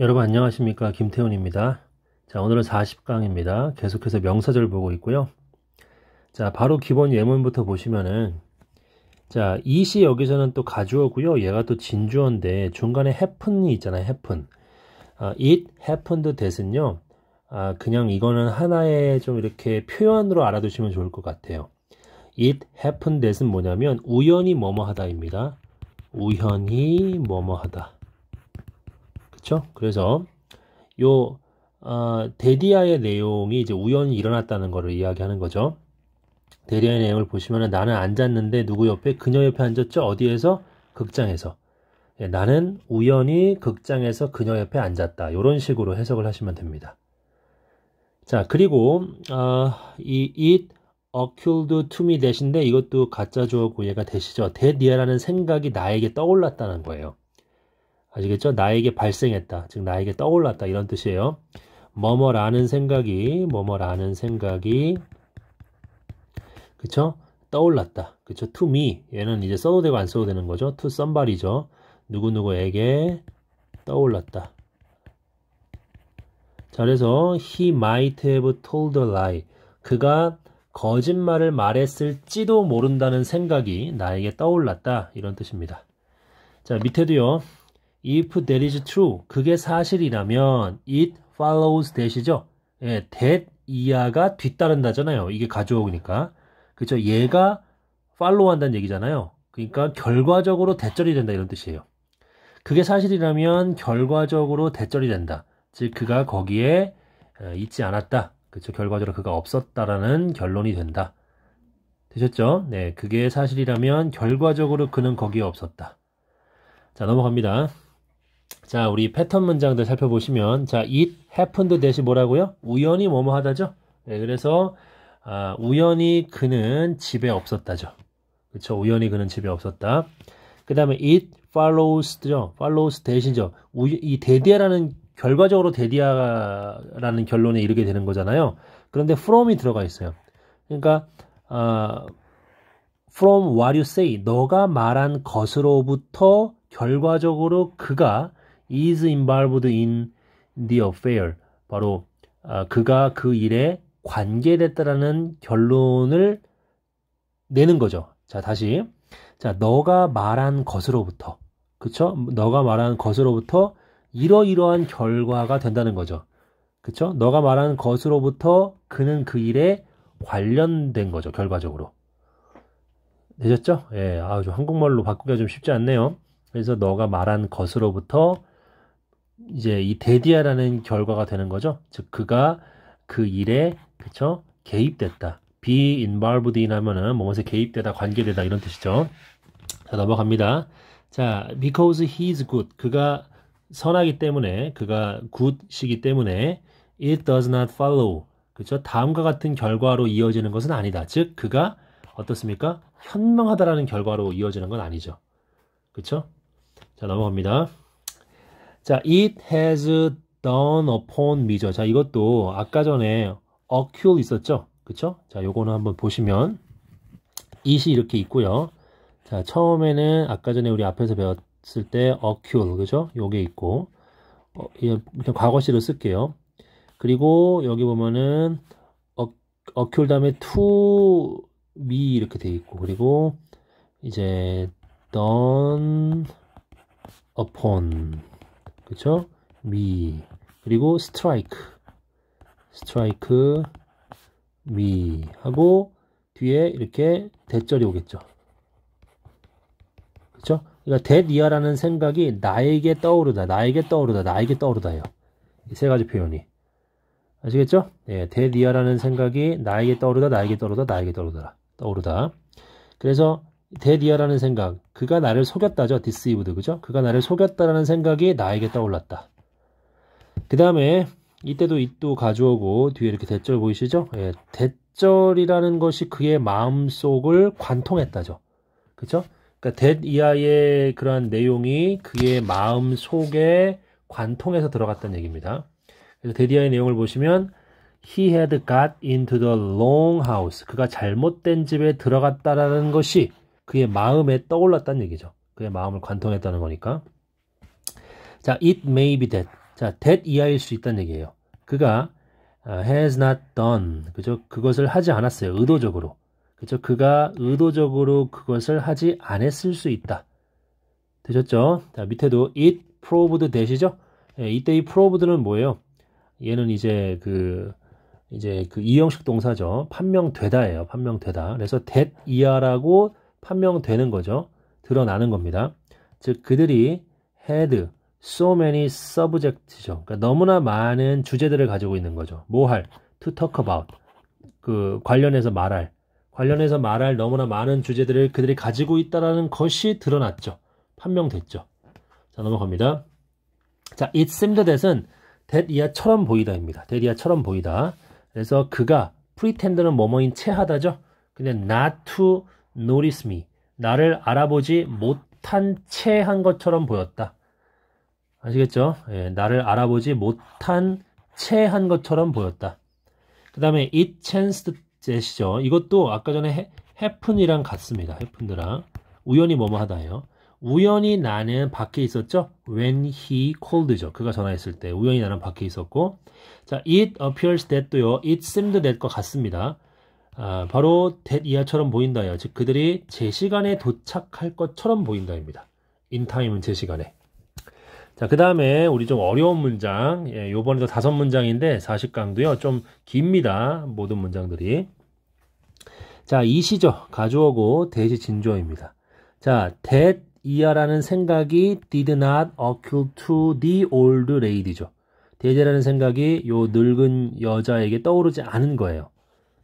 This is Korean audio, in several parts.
여러분 안녕하십니까 김태훈입니다 자 오늘은 40강입니다 계속해서 명사절 보고 있고요 자 바로 기본 예문부터 보시면은 자 이시 여기서는 또 가주어고요 얘가 또 진주어인데 중간에 happen이 있잖아요 happen 아, it happened that은요 아, 그냥 이거는 하나의 좀 이렇게 표현으로 알아두시면 좋을 것 같아요 it happened that은 뭐냐면 우연히 뭐뭐하다입니다 우연히 뭐뭐하다 그렇죠? 그래서 요 어, 데디아의 내용이 이제 우연히 일어났다는 것을 이야기하는 거죠. 데디아의 내용을 보시면 나는 앉았는데 누구 옆에 그녀 옆에 앉았죠? 어디에서? 극장에서. 예, 나는 우연히 극장에서 그녀 옆에 앉았다. 이런 식으로 해석을 하시면 됩니다. 자 그리고 어, 이 it occurred to me 대신데 이것도 가짜 주어 고얘가 되시죠. 데디아라는 생각이 나에게 떠올랐다는 거예요. 아시겠죠? 나에게 발생했다. 즉 나에게 떠올랐다 이런 뜻이에요. 뭐뭐라는 생각이 뭐뭐라는 생각이 그쵸? 떠올랐다. 그쵸? to me 얘는 이제 써도 되고 안 써도 되는 거죠. to somebody죠. 누구누구에게 떠올랐다. 자 그래서 he might have told a lie 그가 거짓말을 말했을지도 모른다는 생각이 나에게 떠올랐다 이런 뜻입니다. 자 밑에도요 if that is true 그게 사실이라면 it follows that이죠. 예, that 이하가 뒤따른다잖아요. 이게 가져오니까. 그렇죠? 얘가 follow 한다는 얘기잖아요. 그러니까 결과적으로 대절이 된다 이런 뜻이에요. 그게 사실이라면 결과적으로 대절이 된다. 즉 그가 거기에 어, 있지 않았다. 그렇죠? 결과적으로 그가 없었다라는 결론이 된다. 되셨죠? 네, 그게 사실이라면 결과적으로 그는 거기에 없었다. 자, 넘어갑니다. 자, 우리 패턴 문장들 살펴보시면 자, it happened 대신 뭐라고요? 우연히 뭐뭐 하다죠? 네, 그래서 아, 우연히 그는 집에 없었다죠. 그쵸 우연히 그는 집에 없었다. 그다음에 it follows죠. follows 대신죠. 우, 이 대디아라는 결과적으로 대디아라는 결론에 이르게 되는 거잖아요. 그런데 from이 들어가 있어요. 그러니까 아, from what you say 너가 말한 것으로부터 결과적으로 그가 is involved in the affair. 바로 아, 그가 그 일에 관계됐다라는 결론을 내는 거죠. 자, 다시. 자, 너가 말한 것으로부터. 그쵸? 너가 말한 것으로부터 이러이러한 결과가 된다는 거죠. 그쵸? 너가 말한 것으로부터 그는 그 일에 관련된 거죠. 결과적으로. 되셨죠? 예, 아주 한국말로 바꾸기가 좀 쉽지 않네요. 그래서 너가 말한 것으로부터 이제 이 대디아라는 결과가 되는 거죠. 즉 그가 그 일에 그쵸 개입됐다. be involved in 하면은 무엇에 개입되다, 관계되다 이런 뜻이죠. 자 넘어갑니다. 자 because he is good 그가 선하기 때문에 그가 good이기 때문에 it does not follow 그쵸 다음과 같은 결과로 이어지는 것은 아니다. 즉 그가 어떻습니까? 현명하다라는 결과로 이어지는 건 아니죠. 그쵸자 넘어갑니다. 자, it has done upon me죠. 자, 이것도 아까 전에 occur 있었죠? 그쵸? 자, 요거는 한번 보시면 it이 이렇게 있고요. 자, 처음에는 아까 전에 우리 앞에서 배웠을 때 occur, 그죠? 요게 있고 어, 예, 그냥 과거시로 쓸게요. 그리고 여기 보면은 occur 다음에 to me 이렇게 돼 있고 그리고 이제 done upon 그쵸? 미 그리고 스트라이크 스트라이크 미 하고 뒤에 이렇게 대절이 오겠죠. 그쵸? 그러니까 대니아라는 생각이 나에게 떠오르다, 나에게 떠오르다, 나에게 떠오르다예요. 이세 가지 표현이. 아시겠죠? 예, 대니아라는 생각이 나에게 떠오르다, 나에게 떠오르다, 나에게 떠오르다, 떠오르다. 그래서 데디어라는 생각, 그가 나를 속였다죠. 디스이브드 그죠? 그가 나를 속였다라는 생각이 나에게 떠올랐다. 그 다음에 이때도 이 또 가져오고 뒤에 이렇게 대절 보이시죠? 예, 대절이라는 것이 그의 마음속을 관통했다죠. 그죠 그러니까 데디하의 그러한 내용이 그의 마음 속에 관통해서 들어갔다는 얘기입니다. 그래서 데디아의 내용을 보시면 He had got into the long house. 그가 잘못된 집에 들어갔다라는 것이 그의 마음에 떠올랐다는 얘기죠. 그의 마음을 관통했다는 거니까. 자, it may be that. 자, that 이하일 수 있다는 얘기예요. 그가 아, has not done. 그죠? 그것을 하지 않았어요. 의도적으로. 그죠? 그가 의도적으로 그것을 하지 않았을 수 있다. 되셨죠? 자, 밑에도 it proved that이죠? 예, 이때 이 proved는 뭐예요? 얘는 이제 그 이제 그 이형식 동사죠. 판명되다예요. 판명되다. 그래서 that 이하라고 판명되는 거죠. 드러나는 겁니다. 즉 그들이 had so many subject죠. 그러니까 너무나 많은 주제들을 가지고 있는 거죠. 뭐 할, to talk about, 그 관련해서 말할, 관련해서 말할 너무나 많은 주제들을 그들이 가지고 있다라는 것이 드러났죠. 판명됐죠. 자 넘어갑니다. 자 it seemed that은 that 이하처럼 보이다입니다. that 이하처럼 보이다. 그래서 그가 pretend는 뭐뭐인 체 하다죠. 근데 not to notice me. 나를 알아보지 못한 채 한 것처럼 보였다. 아시겠죠? 예, 나를 알아보지 못한 채 한 것처럼 보였다. 그 다음에 it chanced 제시죠. 이것도 아까 전에 happen이랑 같습니다. happen드랑. 우연히 뭐뭐 하다예요. 우연히 나는 밖에 있었죠. When he called죠. 그가 전화했을 때 우연히 나는 밖에 있었고 자, it appears that도요. it seemed that과 같습니다. 아, 바로 that 이하처럼 보인다요. 즉 그들이 제 시간에 도착할 것처럼 보인다입니다. in time은 제 시간에. 자, 그 다음에 우리 좀 어려운 문장, 예, 요번에도 다섯 문장인데 40강도요. 좀 깁니다. 모든 문장들이. 자, 이시죠. 가져오고 대지 진조입니다. 자, that 이하라는 생각이 did not occur to the old lady죠. 대제라는 생각이 요 늙은 여자에게 떠오르지 않은 거예요.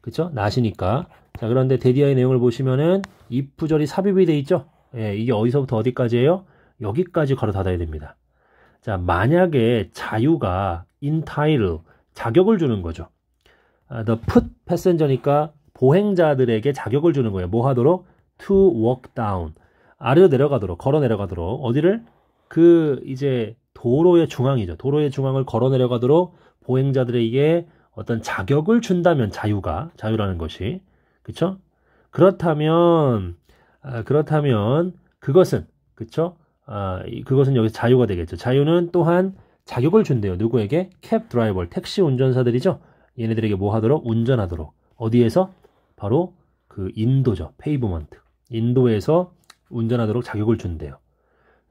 그쵸? 나시니까 자, 그런데 데디아의 내용을 보시면은 입부절이 삽입이 돼 있죠? 예, 이게 어디서부터 어디까지예요? 여기까지 걸어 닫아야 됩니다. 자, 만약에 자유가 인타이 i 자격을 주는 거죠. 아, the put passenger니까 보행자들에게 자격을 주는 거예요. 뭐 하도록? to walk down. 아래로 내려가도록, 걸어 내려가도록, 어디를? 그, 이제, 도로의 중앙이죠. 도로의 중앙을 걸어 내려가도록 보행자들에게 어떤 자격을 준다면 자유가 자유라는 것이 그렇죠? 그렇다면 아, 그렇다면 그것은 그렇죠? 그것은 여기서 자유가 되겠죠. 자유는 또한 자격을 준대요. 누구에게? 캡 드라이버, 택시 운전사들이죠. 얘네들에게 뭐 하도록 운전하도록 어디에서 바로 그 인도죠. 페이브먼트. 인도에서 운전하도록 자격을 준대요.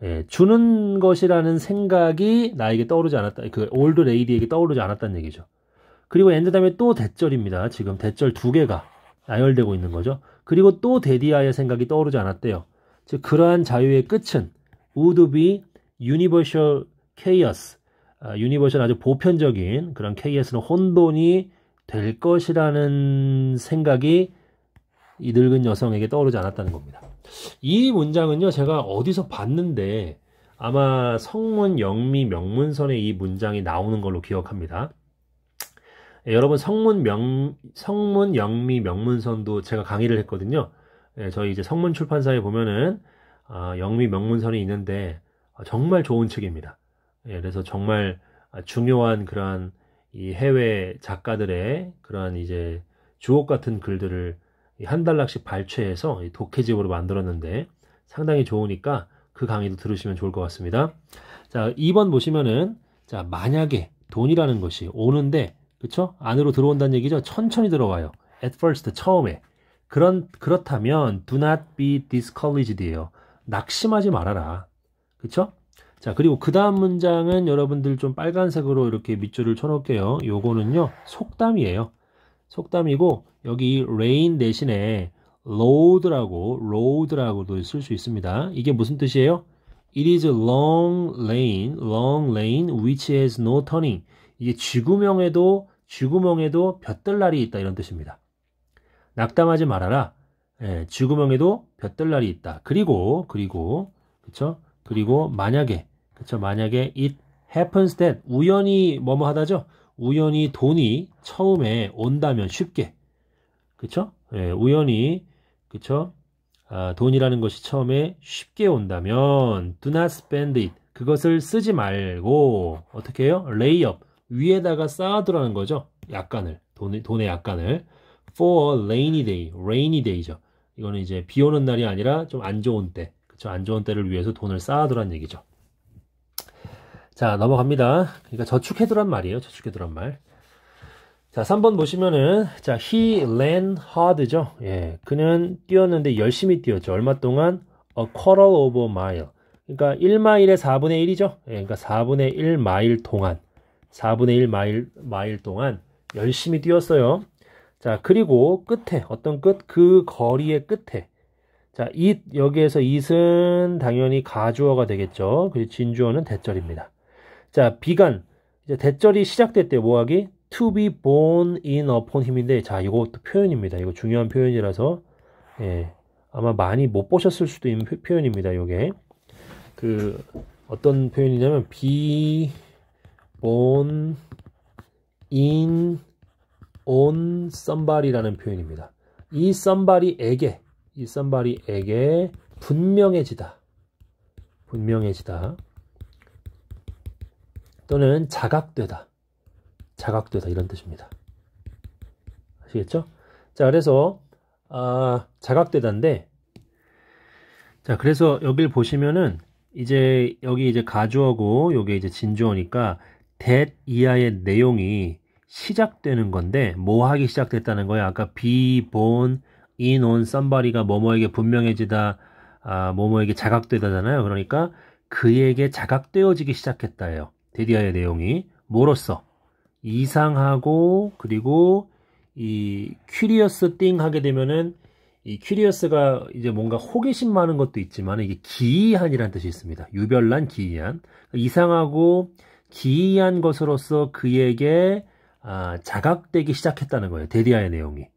예, 주는 것이라는 생각이 나에게 떠오르지 않았다. 그 올드 레이디에게 떠오르지 않았다는 얘기죠. 그리고 엔드 다음에 또 대절입니다. 지금 대절 두 개가 나열되고 있는 거죠. 그리고 또 데디아의 생각이 떠오르지 않았대요. 즉 그러한 자유의 끝은 would be universal chaos, 유니버셜 아, 아주 보편적인 그런 chaos는 혼돈이 될 것이라는 생각이 이 늙은 여성에게 떠오르지 않았다는 겁니다. 이 문장은요, 제가 어디서 봤는데 아마 성문 영미 명문선에 이 문장이 나오는 걸로 기억합니다. 예, 여러분 성문 명 성문 영미 명문선도 제가 강의를 했거든요. 예, 저희 이제 성문 출판사에 보면은 아, 영미 명문선이 있는데 아, 정말 좋은 책입니다. 예, 그래서 정말 중요한 그러한 이 해외 작가들의 그러한 이제 주옥 같은 글들을 한 달락씩 발췌해서 독해집으로 만들었는데 상당히 좋으니까 그 강의도 들으시면 좋을 것 같습니다. 자, 2번 보시면은 자, 만약에 돈이라는 것이 오는데 그렇죠? 안으로 들어온다는 얘기죠. 천천히 들어와요. At first 처음에 그런 그렇다면 do not be discouraged예요. 낙심하지 말아라. 그렇죠? 자 그리고 그 다음 문장은 여러분들 좀 빨간색으로 이렇게 밑줄을 쳐놓을게요. 요거는요 속담이에요. 속담이고 여기 rain 대신에 l o a d 라고 l o a d 라고도쓸 수 있습니다. 이게 무슨 뜻이에요? It is a long lane, long lane which has no turning. 이게 쥐구멍에도 쥐구멍에도 볕들날이 있다 이런 뜻입니다. 낙담하지 말아라. 예, 쥐구멍에도 볕들날이 있다. 그리고 그리고 그쵸? 그리고 만약에 그쵸? 만약에 it happens that 우연히 뭐뭐 하다죠? 우연히 돈이 처음에 온다면 쉽게 그쵸? 예, 우연히 그쵸? 아, 돈이라는 것이 처음에 쉽게 온다면 do not spend it 그것을 쓰지 말고 어떻게 해요? 레이업 위에다가 쌓아두라는 거죠. 약간을 돈의, 돈의 약간을 for a rainy day, rainy day죠. 이거는 이제 비 오는 날이 아니라 좀 안 좋은 때, 그쵸? 안 좋은 때를 위해서 돈을 쌓아두라는 얘기죠. 자, 넘어갑니다. 그러니까 저축해두란 말이에요. 저축해두란 말. 자, 3번 보시면은, 자, he ran hard죠. 예, 그는 뛰었는데 열심히 뛰었죠. 얼마 동안? a quarter of a mile. 그러니까 1마일의 4분의 1이죠. 예, 그러니까 4분의 1마일 동안. 4분의 1 마일, 마일 동안 열심히 뛰었어요. 자, 그리고 끝에, 어떤 끝? 그 거리의 끝에. 자, 잇, 여기에서 잇은 당연히 가주어가 되겠죠. 그리고 진주어는 대절입니다. 자, 비간. 이제 대절이 시작될 때 뭐하기? to be born in upon 힘인데, 자, 이것도 표현입니다. 이거 중요한 표현이라서, 예. 아마 많이 못 보셨을 수도 있는 표현입니다. 요게. 그, 어떤 표현이냐면, 비, o 인, 온, n on somebody라는 표현입니다. 이 somebody에게, 이 somebody에게 분명해지다. 분명해지다. 또는 자각되다. 자각되다 이런 뜻입니다. 아시겠죠? 자, 그래서 아, 자각되다인데 자, 그래서 여길 보시면은 이제 여기 이제 가주어고 요게 이제 진주어니까 that 이하의 내용이 시작되는 건데 뭐 하기 시작됐다는 거야. 아까 be born in on somebody가 뭐뭐에게 분명해지다 아, 뭐뭐에게 자각되다잖아요. 그러니까 그에게 자각되어지기 시작했다예요. 데디아의 내용이 뭐로써 이상하고 그리고 이 큐리어스 띵 하게 되면은 이 큐리어스가 이제 뭔가 호기심 많은 것도 있지만 이게 기이한이라는 뜻이 있습니다. 유별난 기이한 이상하고 기이한 것으로서 그에게 아, 자각되기 시작했다는 거예요. 데디아의 내용이.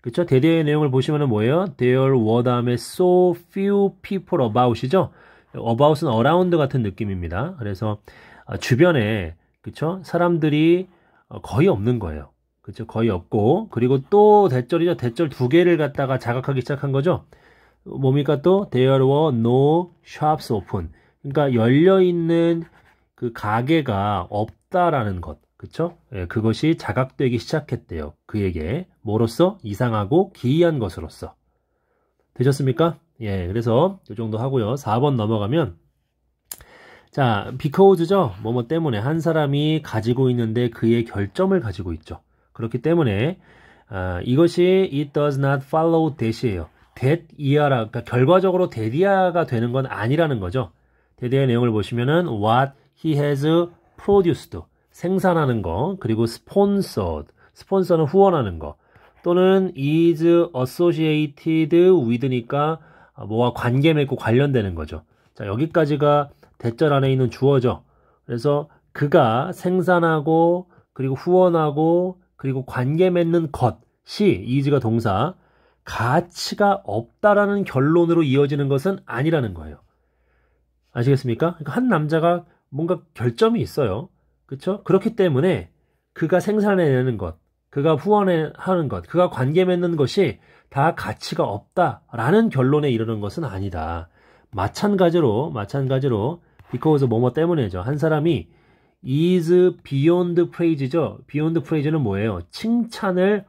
그렇죠? 데디아의 내용을 보시면은 뭐예요? There were 다음에 so few people about이죠. about은 around 같은 느낌입니다. 그래서 아, 주변에 그렇죠? 사람들이 어, 거의 없는 거예요. 그렇죠? 거의 없고 그리고 또 대절이죠. 대절 두 개를 갖다가 자각하기 시작한 거죠. 뭡니까 또 there were no shops open. 그러니까 열려 있는 그 가게가 없다라는 것, 그쵸? 예, 그것이 자각되기 시작했대요. 그에게 뭐로써 이상하고 기이한 것으로서 되셨습니까? 예, 그래서 이 정도 하고요. 4번 넘어가면 자, 비커우즈죠 뭐 뭐 때문에 한 사람이 가지고 있는데 그의 결점을 가지고 있죠. 그렇기 때문에 아, 이것이 it does not follow that이에요. that 이하라 그러니까 결과적으로 that이하가 되는 건 아니라는 거죠. 대대의 내용을 보시면은 what he has produced 생산하는 거 그리고 sponsored 스폰서는 후원하는 거 또는 is associated with니까 뭐와 관계 맺고 관련되는 거죠. 자 여기까지가 대절 안에 있는 주어죠. 그래서 그가 생산하고 그리고 후원하고 그리고 관계 맺는 것이 is가 동사 가치가 없다라는 결론으로 이어지는 것은 아니라는 거예요. 아시겠습니까? 그러니까 한 남자가 뭔가 결점이 있어요. 그렇죠? 그렇기 때문에 그가 생산해내는 것, 그가 후원하는 것, 그가 관계 맺는 것이 다 가치가 없다라는 결론에 이르는 것은 아니다. 마찬가지로 마찬가지로 because 뭐 뭐 때문에죠. 한 사람이 is beyond praise죠. beyond praise는 뭐예요? 칭찬을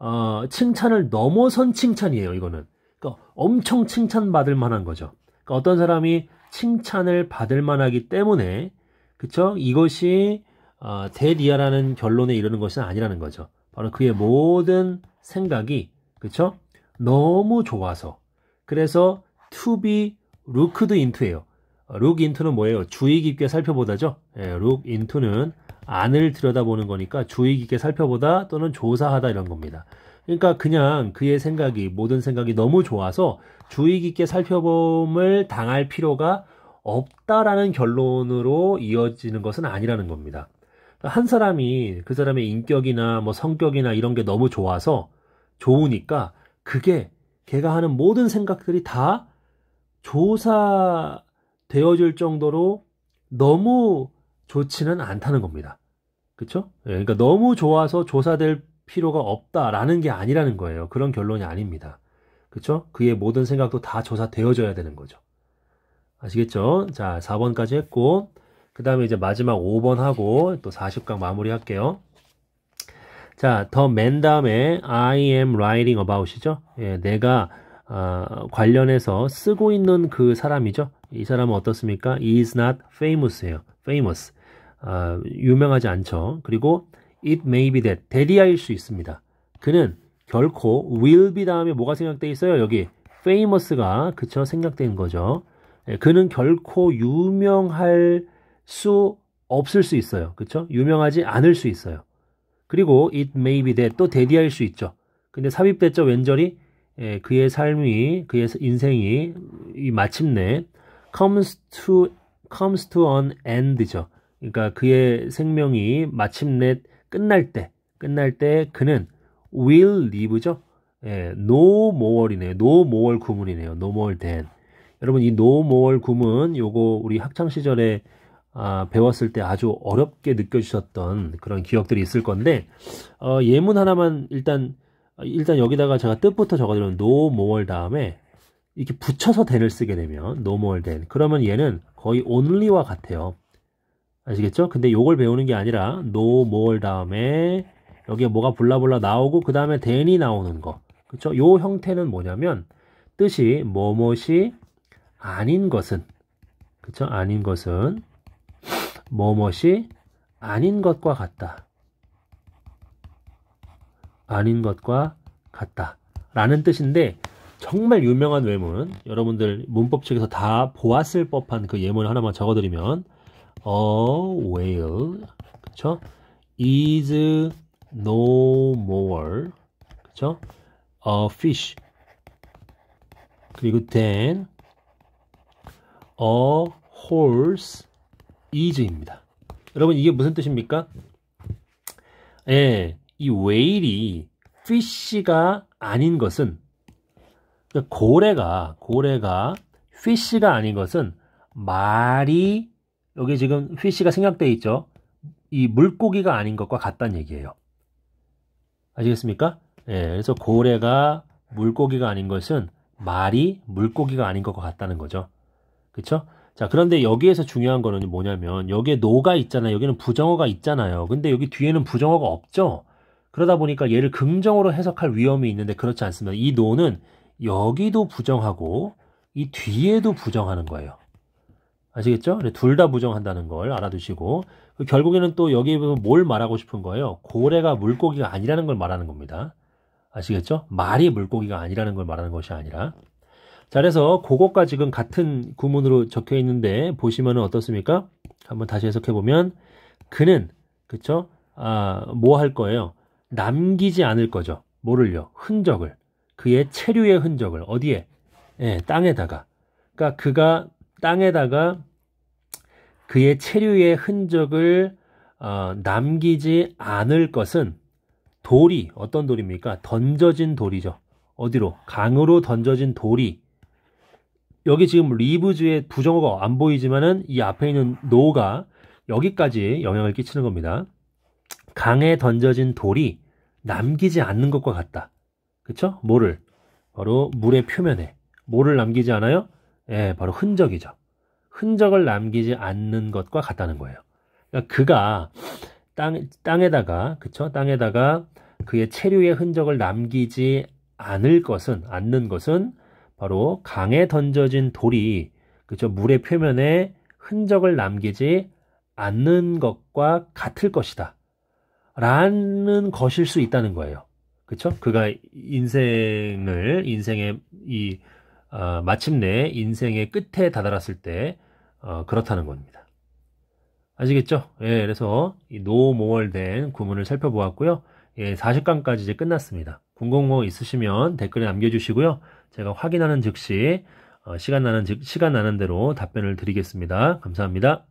어, 칭찬을 넘어선 칭찬이에요. 이거는 그러니까 엄청 칭찬받을 만한 거죠. 그러니까 어떤 사람이 칭찬을 받을 만하기 때문에 그쵸? 이것이 어, 대리아라는 결론에 이르는 것은 아니라는 거죠. 바로 그의 모든 생각이 그쵸? 너무 좋아서 그래서 to be looked into예요. 어, look into는 뭐예요? 주의 깊게 살펴보다죠. 예, look into는 안을 들여다보는 거니까 주의 깊게 살펴보다 또는 조사하다 이런 겁니다. 그러니까 그냥 그의 생각이 모든 생각이 너무 좋아서 주의 깊게 살펴봄을 당할 필요가 없다라는 결론으로 이어지는 것은 아니라는 겁니다. 한 사람이 그 사람의 인격이나 뭐 성격이나 이런 게 너무 좋아서 좋으니까 그게 걔가 하는 모든 생각들이 다 조사되어질 정도로 너무 좋지는 않다는 겁니다. 그쵸? 예, 그러니까 너무 좋아서 조사될 필요가 없다라는 게 아니라는 거예요. 그런 결론이 아닙니다. 그렇죠? 그의 모든 생각도 다 조사되어져야 되는 거죠. 아시겠죠? 자, 4번까지 했고 그 다음에 이제 마지막 5번 하고 또 40강 마무리 할게요. 자, 더 맨 다음에 I am writing about이죠. 예, 내가 어, 관련해서 쓰고 있는 그 사람이죠. 이 사람은 어떻습니까? He is not famous예요. famous. 어, 유명하지 않죠. 그리고 It may be that. 대리아일 수 있습니다. 그는 결코 will be 다음에 뭐가 생각돼 있어요? 여기 famous가 그쵸 생각된 거죠. 예, 그는 결코 유명할 수 없을 수 있어요. 그쵸? 유명하지 않을 수 있어요. 그리고 it may be that 또 대리할 수 있죠. 근데 삽입됐죠 왼절이 예, 그의 삶이 그의 인생이 이 마침내 comes to comes to an end죠. 그러니까 그의 생명이 마침내 끝날 때, 끝날 때 그는 will leave죠. 예, no more이네요. no more 구문이네요. no more than. 여러분 이 no more 구문 요거 우리 학창 시절에 아, 배웠을 때 아주 어렵게 느껴지셨던 그런 기억들이 있을 건데 어, 예문 하나만 일단 일단 여기다가 제가 뜻부터 적어드린 no more 다음에 이렇게 붙여서 then을 쓰게 되면 no more than 그러면 얘는 거의 only와 같아요. 아시겠죠? 근데 요걸 배우는 게 아니라 no more 다음에 여기에 뭐가 불라불라 나오고 그 다음에 then이 나오는 거 그렇죠? 요 형태는 뭐냐면 뜻이 뭐뭇이 아닌 것은 그렇죠? 아닌 것은 뭐뭇이 아닌 것과 같다. 아닌 것과 같다. 라는 뜻인데 정말 유명한 외문 여러분들 문법 책에서 다 보았을 법한 그 예문 하나만 적어드리면 a whale 그쵸? is no more 그쵸? a fish 그리고 then a horse is입니다. 여러분 이게 무슨 뜻입니까? 예, 이 whale이 fish가 아닌 것은 그러니까 고래가 고래가 fish가 아닌 것은 말이 여기 지금 피시가 생략돼 있죠. 이 물고기가 아닌 것과 같다는 얘기예요. 아시겠습니까? 예, 그래서 고래가 물고기가 아닌 것은 말이 물고기가 아닌 것과 같다는 거죠. 그렇죠? 자, 그런데 여기에서 중요한 거는 뭐냐면 여기에 노가 있잖아요. 여기는 부정어가 있잖아요. 근데 여기 뒤에는 부정어가 없죠. 그러다 보니까 얘를 긍정으로 해석할 위험이 있는데 그렇지 않습니다. 이 노는 여기도 부정하고 이 뒤에도 부정하는 거예요. 아시겠죠? 둘 다 부정한다는 걸 알아두시고 그 결국에는 또여기에면뭘 말하고 싶은 거예요? 고래가 물고기가 아니라는 걸 말하는 겁니다. 아시겠죠? 말이 물고기가 아니라는 걸 말하는 것이 아니라 자 그래서 그것과 지금 같은 구문으로 적혀 있는데 보시면 어떻습니까? 한번 다시 해석해 보면 그는 그쵸? 아뭐 할 거예요? 남기지 않을 거죠. 모를요 흔적을 그의 체류의 흔적을 어디에? 예, 땅에다가 그러니까 그가 땅에다가 그의 체류의 흔적을 어, 남기지 않을 것은 돌이 어떤 돌입니까? 던져진 돌이죠. 어디로? 강으로 던져진 돌이 여기 지금 리브즈의 부정어가 안 보이지만은 이 앞에 있는 노가 여기까지 영향을 끼치는 겁니다. 강에 던져진 돌이 남기지 않는 것과 같다. 그쵸? 뭐를? 바로 물의 표면에. 뭐를 남기지 않아요? 예, 바로 흔적이죠. 흔적을 남기지 않는 것과 같다는 거예요. 그러니까 그가 땅, 땅에다가, 그쵸? 땅에다가 그의 체류의 흔적을 남기지 않을 것은, 않는 것은 바로 강에 던져진 돌이, 그쵸? 물의 표면에 흔적을 남기지 않는 것과 같을 것이다. 라는 것일 수 있다는 거예요. 그쵸? 그가 인생을, 인생의 이, 어, 마침내 인생의 끝에 다다랐을 때 어, 그렇다는 겁니다. 아시겠죠? 예, 그래서 이 노모월된 구문을 살펴보았고요. 예, 40강까지 이제 끝났습니다. 궁금한 거 있으시면 댓글에 남겨주시고요. 제가 확인하는 즉시 어, 시간 나는 즉 시간 나는 대로 답변을 드리겠습니다. 감사합니다.